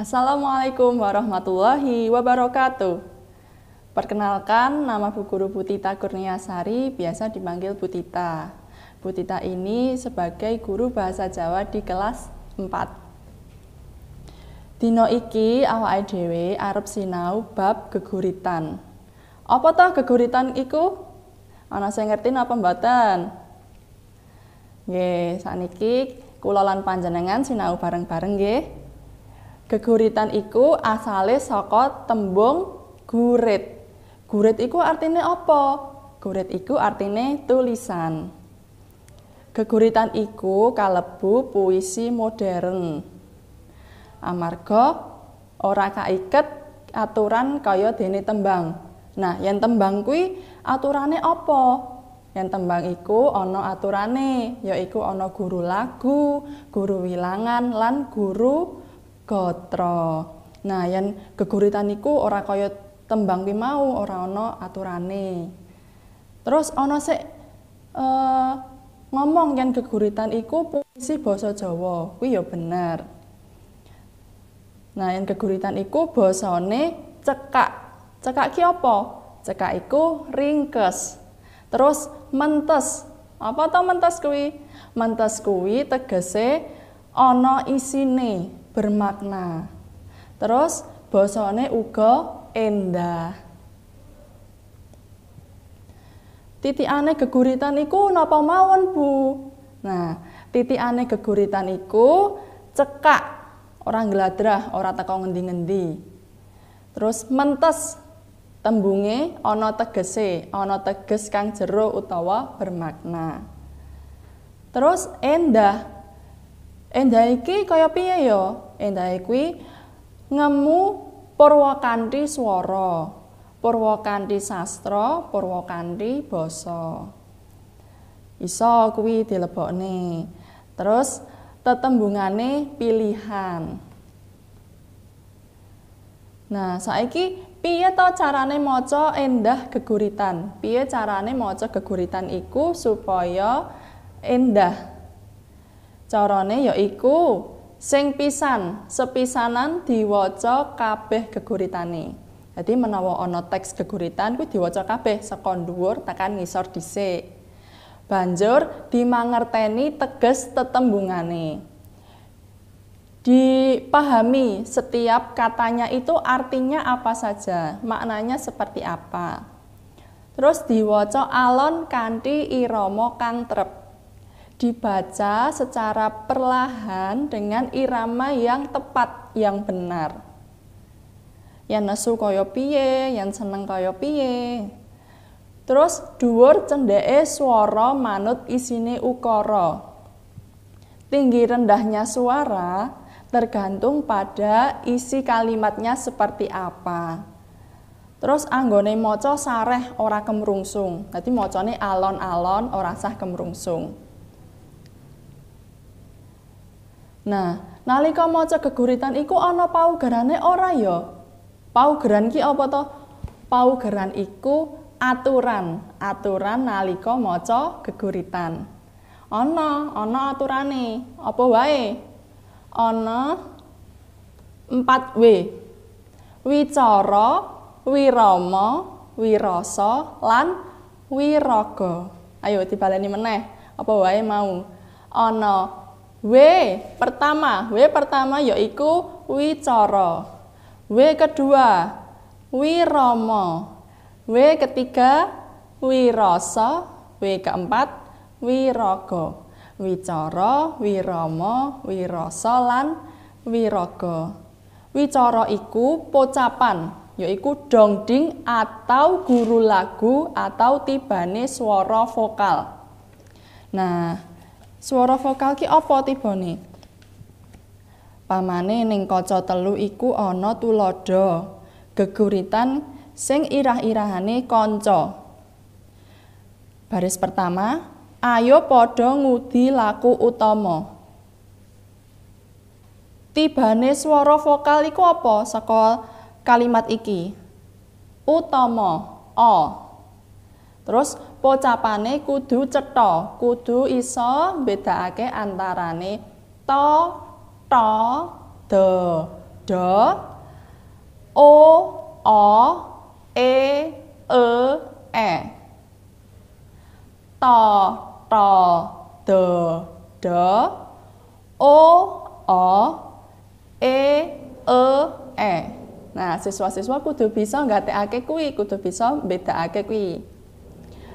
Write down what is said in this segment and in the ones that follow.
Assalamualaikum warahmatullahi wabarakatuh. Perkenalkan, nama Bu Guru Putita Kurniasari, biasa dipanggil Putita. Putita ini sebagai guru bahasa Jawa di kelas 4. Dino iki awake dhewe arep sinau bab geguritan. Apa toh geguritan iku? Ana sing ngerti apa mboten? Nggih, sakniki kula lan panjenengan sinau bareng-bareng nggih. -bareng Geguritan iku asale saka tembung gurit. Gurit iku artine apa? Gurit iku artine tulisan. Geguritan iku kalebu puisi modern. Amarga ora kaiket aturan kaya dene tembang. Nah, yang tembang kuwi aturane apa? Yang tembang iku ana aturane, yaiku ana guru lagu, guru wilangan lan guru gotra. Nah, yen geguritan iku ora kaya tembang ki mau ora ana aturane. Terus ana sik uh, ngomong yen geguritan iku puisi basa Jawa. Kuwi ya bener. Nah, yen geguritan iku basane cekak. Cekak ki apa? Cekak iku ringkes. Terus mentes. Apa to mentes kuwi? Mentes kuwi tegese ana isine. bermakna. Terus bosone uga endah. Titikane geguritan iku napa mawon, Bu? Nah, titikane geguritan iku cekak, orang gladrah, ora teko ngendi-ngendi. Terus mentes tembunge ana tegese, ana teges kang jero utawa bermakna. Terus endah Endah iki kaya piye ya? Endah kuwi ngemu purwakanthi swara, purwakanthi sastra, purwakanthi basa. Iso kuwi dilebokne. Terus tetembungane pilihan. Nah, saiki piye to carane maca endah geguritan? Piye carane maca geguritan iku supaya endah? Carane ya iku sing pisan, sepisanan diwaca kabeh geguritane. Jadi menawa ana teks geguritan kuwi diwaca kabeh saka dhuwur tekan ngisor dhisik. Banjur dimangerteni teges tetembungane. Dipahami setiap katanya itu artinya apa saja, maknanya seperti apa. Terus diwaca alon kanthi irama kang trep dibaca secara perlahan dengan irama yang tepat, yang benar. Yang nesu kaya piye, yang seneng kaya piye. Terus dhuwur cendheke suara manut isine ukara. Tinggi rendahnya suara tergantung pada isi kalimatnya seperti apa. Terus anggone moco sareh ora kemrungsung. Dadi macane alon-alon ora sah kemrungsung. Nah, nalika maca geguritan iku ana paugerane ora ya? Paugeran ki apa to? Paugeran iku aturan, aturan nalika maca geguritan. Ana, ana aturane. Apa wae? Ana 4W. Wicara, wirama, wirasa lan wiraga. Ayo dibaleni meneh. Apa wae mau? Ana W pertama, W pertama yaitu wicoro W kedua, wiromo W ketiga, wirasa. W keempat, Wirogo. Wicara, Wiromo, wirasa lan Wirogo. Wicara iku pocapan, yaitu dongding atau guru lagu atau tibane suara vokal. Nah, Suara vokal ki apa tibane? Pamane ning kaca telu iku ana tulodo geguritan sing irah-irahane kanca. Baris pertama, ayo padha ngudi laku utama. Tibane swara vokal iku apa saka kalimat iki? Utama, o. Terus pocapane kudu ceto, kudu iso mbedakake antarane to to de do o o e e e to to de de o o e e e nah siswa-siswa kudu bisa nggatekake kuwi kudu bisa mbedakake kuwi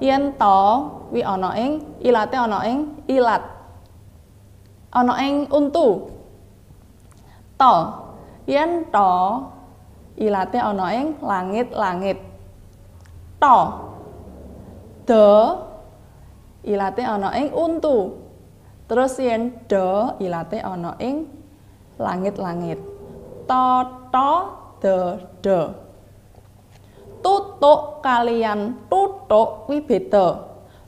yen to wi ana ing ilate ana ing ilat ana ing untu to yen to ilate ana ing langit langit to de ilate ana ing untu terus yen de ilate ana ing langit langit to to de de tutuk kalian tutuk kuwi beda.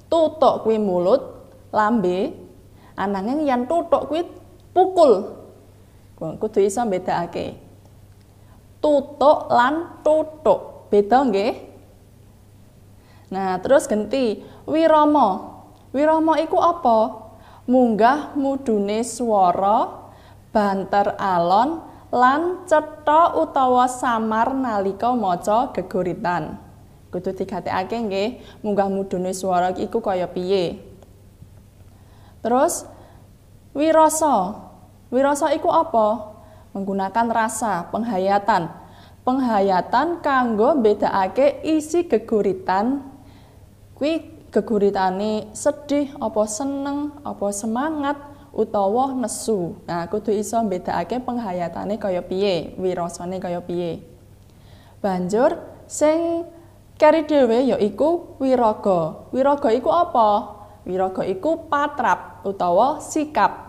Tutuk kuwi mulut, lambe, ananging ah, yang tutuk kuwi pukul. Kudu iso bedakake. Tutuk lan tutuk beda nggih. Nah, terus ganti. wirama. Wirama iku apa? Munggah mudune swara banter alon lan cetha utawa samar nalika maca geguritan. Kudu digatekake nggih, munggah mudune swara iku kaya piye. Terus wirasa. Wirasa iku apa? Menggunakan rasa, penghayatan. Penghayatan kanggo bedakake isi geguritan kuwi geguritane sedih apa seneng apa semangat utawa nesu. Nah, kudu iso mbedakake penghayatane kaya piye, wirasane kaya piye. Banjur sing keri dhewe ya iku wiraga. Wiraga iku apa? Wiraga iku patrap utawa sikap.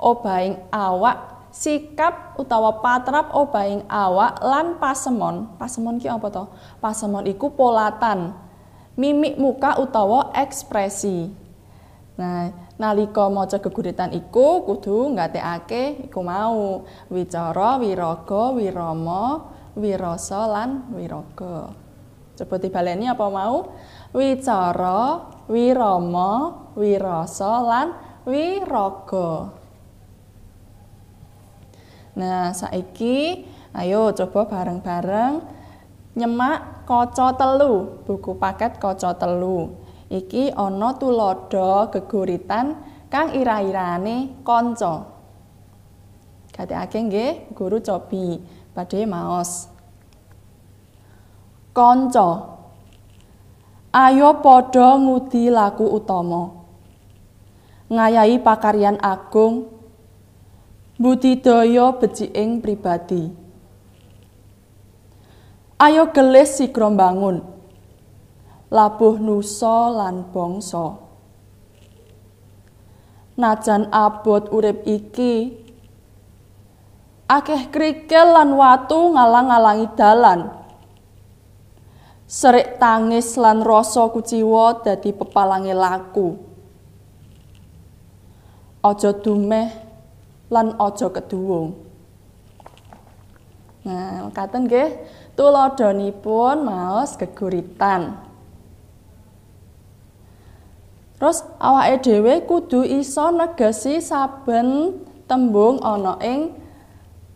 Obahing awak, sikap utawa patrap obahing awak lan pasemon. Pasemon ki apa to? Pasemon iku polatan. Mimik muka utawa ekspresi. Nah, nalika maca geguritan iku kudu ngateake iku mau wicara wiraga wirama wirasa lan wiraga coba dibaleni apa mau wicara wirama wirasa lan wiraga nah saiki ayo coba bareng-bareng nyemak kaca telu buku paket kaca telu iki ana tulodo geguritan kang ira-irane kanca. Gateake nggih guru cobi badhe maos. Kanca. Ayo padha ngudi laku utama. Ngayahi pakaryan agung. Budidaya beciing pribadi. Ayo gelis sigro bangun. labuh nusa lan bangsa. Najan abot urip iki akeh krikel lan watu ngalang-alangi dalan. Serik tangis lan rasa kuciwa dadi pepalange laku. Aja dumeh lan aja keduwung. Nah, katen nggih, tuladhanipun maos geguritan. Terus awake dhewe kudu iso negasi saben tembung ana ing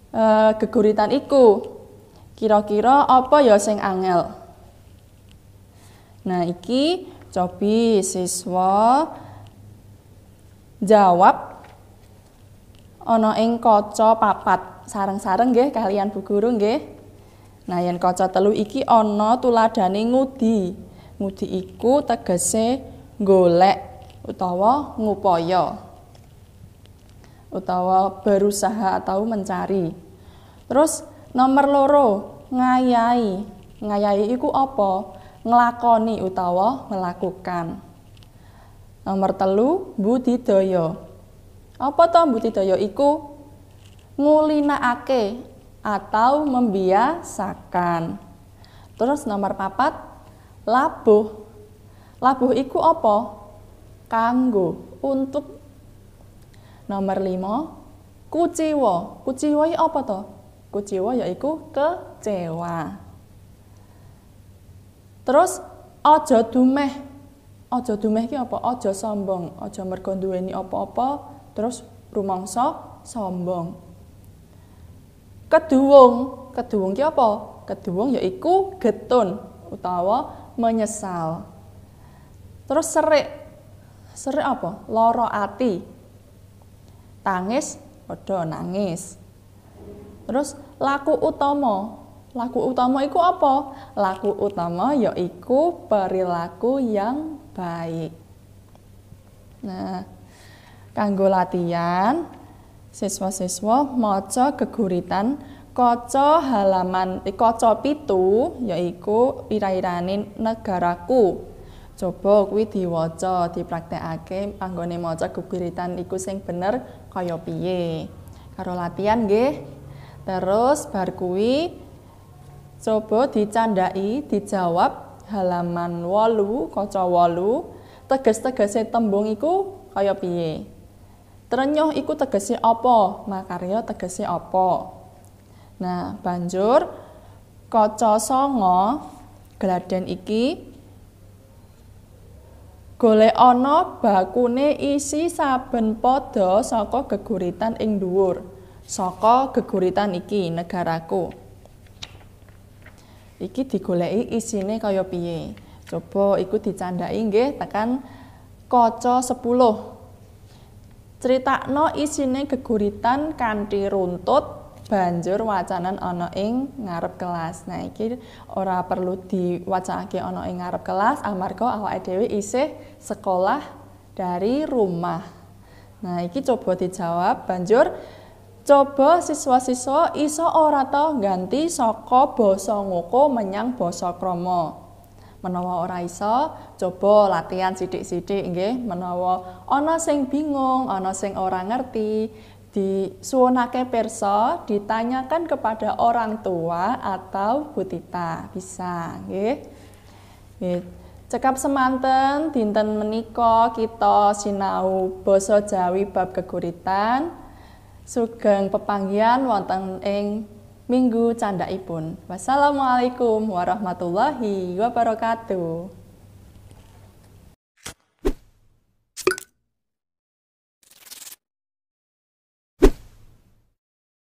eh, geguritan iku. Kira-kira apa ya sing angel? Nah, iki cobi siswa jawab ana ing kaca papat sareng-sareng nggih kalian Bu Guru nggih. Nah, yen kaca telu iki ana tuladane ngudi. Ngudi iku tegese golek utawa ngupaya utawa berusaha atau mencari. Terus nomor loro ngayai. Ngayai iku apa? ngelakoni utawa melakukan. Nomor telu budidaya. Apa to budidaya iku? ake atau membiasakan. Terus nomor papat labuh Labuh iku apa? Kanggo, untuk. Nomor 5, kuciwa. Kuciwa iki apa to? Kuciwa yaiku kecewa. Terus aja dumeh. Aja dumeh iki apa? Aja sombong, aja mergo duweni apa-apa terus rumangsa sombong. Keduwung, keduwung iki apa? Keduwung yaiku getun utawa menyesal. Terus serik. Serik apa? Loro ati. Tangis padha nangis. Terus laku utama. Laku utama iku apa? Laku utama yaiku perilaku yang baik. Nah, kanggo latihan siswa-siswa maca geguritan kaca halaman kaca pitu yaiku ira iranin negaraku coba kuwi diwaca dipraktekake anggone maca guguritan iku sing bener kaya piye karo latihan nggih terus bar kuwi coba dicandai dijawab halaman wolu kaca wolu teges-tegese tembung iku kaya piye trenyuh iku tegese apa makarya tegese apa nah banjur kaca songo geladen iki Golek ana bakune isi saben pada saka geguritan ing dhuwur. Saka geguritan iki negaraku. Iki digoleki isine kaya piye? Coba iku dicandhaki nggih tekan kaca 10. Critakno isine geguritan kanthi runtut banjur wacanan ana ing ngarep kelas. Nah, iki ora perlu diwacanake ana ing ngarep kelas amarga awake dhewe isih sekolah dari rumah. Nah, iki coba dijawab banjur coba siswa-siswa iso ora to ganti saka basa ngoko menyang basa krama. menawa ora iso coba latihan sidik-sidik. nggih menawa ana sing bingung ana sing ora ngerti disuwunake perso ditanyakan kepada orang tua atau butita bisa nggih cekap semanten dinten menika kita sinau basa Jawi bab kekuritan, sugeng pepanggian wonten ing minggu candhaipun wassalamualaikum warahmatullahi wabarakatuh